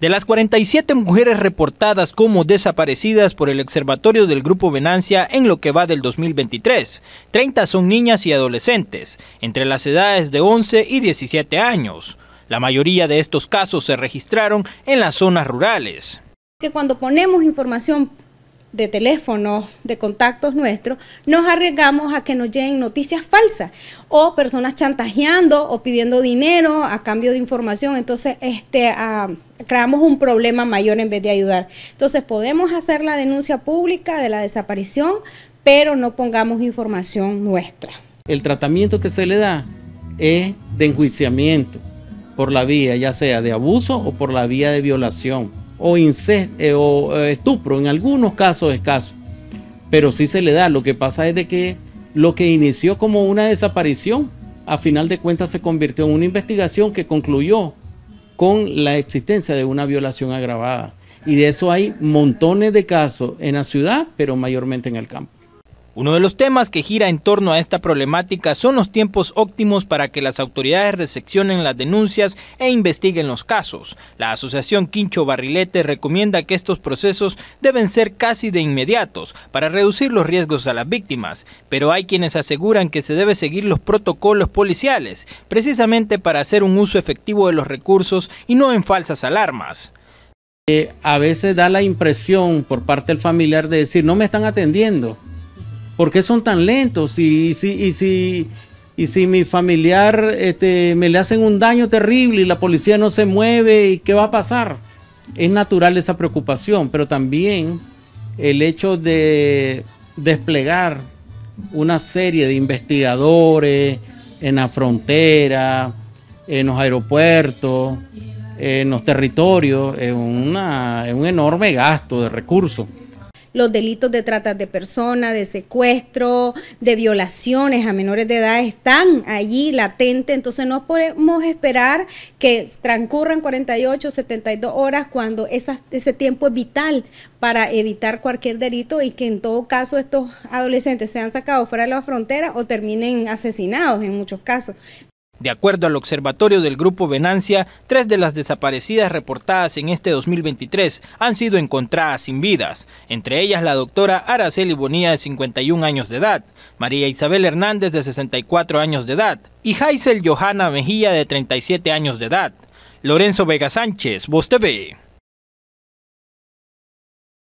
De las 47 mujeres reportadas como desaparecidas por el Observatorio del Grupo Venancia en lo que va del 2023, 30 son niñas y adolescentes, entre las edades de 11 y 17 años. La mayoría de estos casos se registraron en las zonas rurales. Que cuando ponemos información de teléfonos, de contactos nuestros, nos arriesgamos a que nos lleguen noticias falsas o personas chantajeando o pidiendo dinero a cambio de información. Entonces, este... Ah, creamos un problema mayor en vez de ayudar. Entonces podemos hacer la denuncia pública de la desaparición, pero no pongamos información nuestra. El tratamiento que se le da es de enjuiciamiento por la vía ya sea de abuso o por la vía de violación o, incesto, eh, o eh, estupro, en algunos casos escasos, pero sí se le da. Lo que pasa es de que lo que inició como una desaparición, a final de cuentas se convirtió en una investigación que concluyó con la existencia de una violación agravada. Y de eso hay montones de casos en la ciudad, pero mayormente en el campo. Uno de los temas que gira en torno a esta problemática son los tiempos óptimos para que las autoridades recepcionen las denuncias e investiguen los casos. La Asociación Quincho Barrilete recomienda que estos procesos deben ser casi de inmediatos para reducir los riesgos a las víctimas, pero hay quienes aseguran que se debe seguir los protocolos policiales, precisamente para hacer un uso efectivo de los recursos y no en falsas alarmas. Eh, a veces da la impresión por parte del familiar de decir, no me están atendiendo ¿Por qué son tan lentos? Y, si, y, mi familiar este, me le hacen un daño terrible y la policía no se mueve, ¿y qué va a pasar? Es natural esa preocupación, pero también el hecho de desplegar una serie de investigadores en la frontera, en los aeropuertos, en los territorios, es un enorme gasto de recursos los delitos de trata de personas, de secuestro, de violaciones a menores de edad están allí latentes, entonces no podemos esperar que transcurran 48, 72 horas cuando ese tiempo es vital para evitar cualquier delito y que en todo caso estos adolescentes sean sacados fuera de la frontera o terminen asesinados en muchos casos. De acuerdo al observatorio del Grupo Venancia, tres de las desaparecidas reportadas en este 2023 han sido encontradas sin vidas, entre ellas la doctora Araceli Bonilla de 51 años de edad, María Isabel Hernández de 64 años de edad y Heisel Johanna Mejía de 37 años de edad. Lorenzo Vega Sánchez, Voz TV.